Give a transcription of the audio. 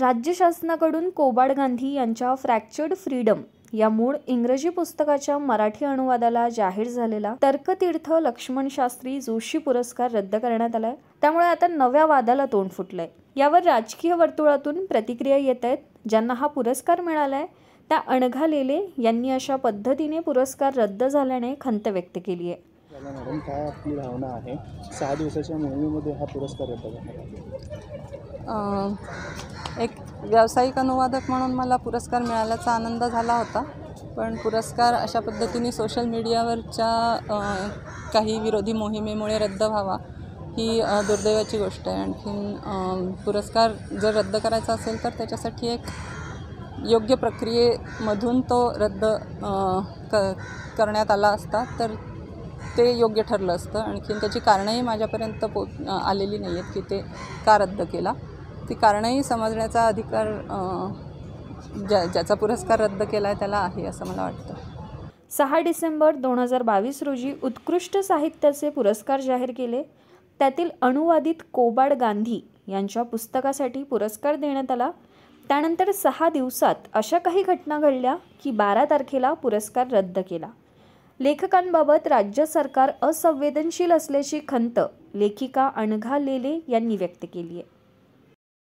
राज्य शासनाकडून कोबाड गांधी यांच्या फ्रॅक्चर्ड फ्रीडम या मूळ इंग्रजी पुस्तकाच्या मराठी अनुवादाला जाहीर झालेला तर्कतीर्थ लक्ष्मण शास्त्री जोशी पुरस्कार रद्द करण्यात आलाय त्यामुळे आता नव्या वादाला तोंड फुटलंय यावर राजकीय वर्तुळातून प्रतिक्रिया येत आहेत ज्यांना हा पुरस्कार मिळालाय त्या लेले यांनी अशा पद्धतीने पुरस्कार रद्द झाल्याने खंत व्यक्त केली आहे मॅडम काय आपली भावना आहे दिवसाच्या हा पुरस्कार रद्द एक व्यावसायिक अनुवादक म्हणून मला पुरस्कार मिळाल्याचा आनंद झाला होता पण पुरस्कार अशा पद्धतीने सोशल मीडियावरच्या काही विरोधी मोहिमेमुळे रद्द व्हावा ही दुर्दैवाची गोष्ट आहे आणखीन पुरस्कार जर रद्द करायचा असेल तर त्याच्यासाठी एक योग्य प्रक्रियेमधून तो रद्द क करण्यात आला असता तर ते योग्य ठरलं असतं आणखीन त्याची कारणंही माझ्यापर्यंत पो आलेली नाही आहेत की ते का रद्द केला ती कारणंही समजण्याचा अधिकार ज्या ज्याचा पुरस्कार रद्द केला आहे त्याला आहे असं मला वाटतं सहा डिसेंबर दोन हजार बावीस रोजी उत्कृष्ट साहित्याचे पुरस्कार जाहीर केले त्यातील अनुवादित कोबाड गांधी यांच्या पुस्तकासाठी पुरस्कार देण्यात आला त्यानंतर सहा दिवसात अशा काही घटना घडल्या की बारा तारखेला पुरस्कार रद्द केला लेखकांबाबत राज्य सरकार असंवेदनशील असल्याची खंत लेखिका अणघा लेले यांनी व्यक्त केली आहे